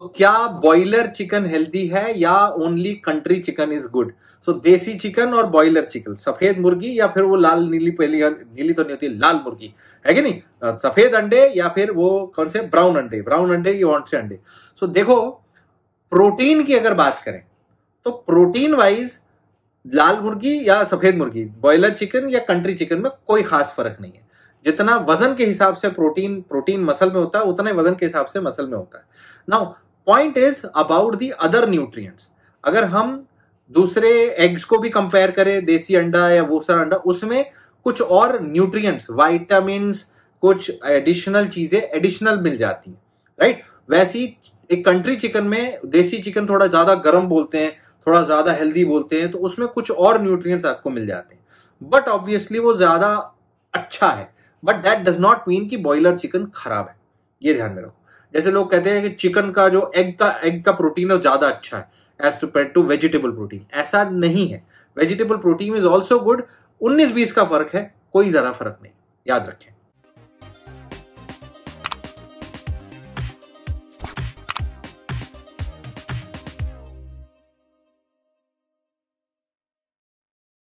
तो क्या boiler chicken healthy है या only country chicken is good so desi chicken और बॉयलर चिकन सफेद मुर्गी या फिर वो लाल नीली पहली नीली तो नहीं होती लाल मुर्गी है कि नहीं सफेद अंडे या फिर वो कौन से ब्राउन अंडे ब्राउन अंडे या वॉन्ट से अंडे सो so, देखो प्रोटीन की अगर बात करें तो प्रोटीन वाइज लाल मुर्गी या सफेद मुर्गी बॉयलर चिकन या कंट्री चिकन में कोई खास फर्क नहीं है जितना वजन के हिसाब से प्रोटीन प्रोटीन मसल में होता है उतना ही वजन के हिसाब से मसल में होता है ना point is about the other nutrients अगर हम दूसरे एग्स को भी कंपेयर करें देसी अंडा या वो सर अंडा उसमें कुछ और न्यूट्रिएंट्स वाइटामिन कुछ एडिशनल चीजें एडिशनल मिल जाती हैं राइट वैसी एक कंट्री चिकन में देसी चिकन थोड़ा ज्यादा गर्म बोलते हैं थोड़ा ज्यादा हेल्दी बोलते हैं तो उसमें कुछ और न्यूट्रिएंट्स आपको मिल जाते हैं बट ऑब्वियसली वो ज्यादा अच्छा है but that does not mean कि बॉयलर चिकन खराब है ये ध्यान में रखो जैसे लोग कहते हैं कि चिकन का जो एग का एग का प्रोटीन है ज्यादा अच्छा है as compared to vegetable protein ऐसा नहीं है vegetable protein is also good उन्नीस बीस का फर्क है कोई ज्यादा फर्क नहीं याद रखें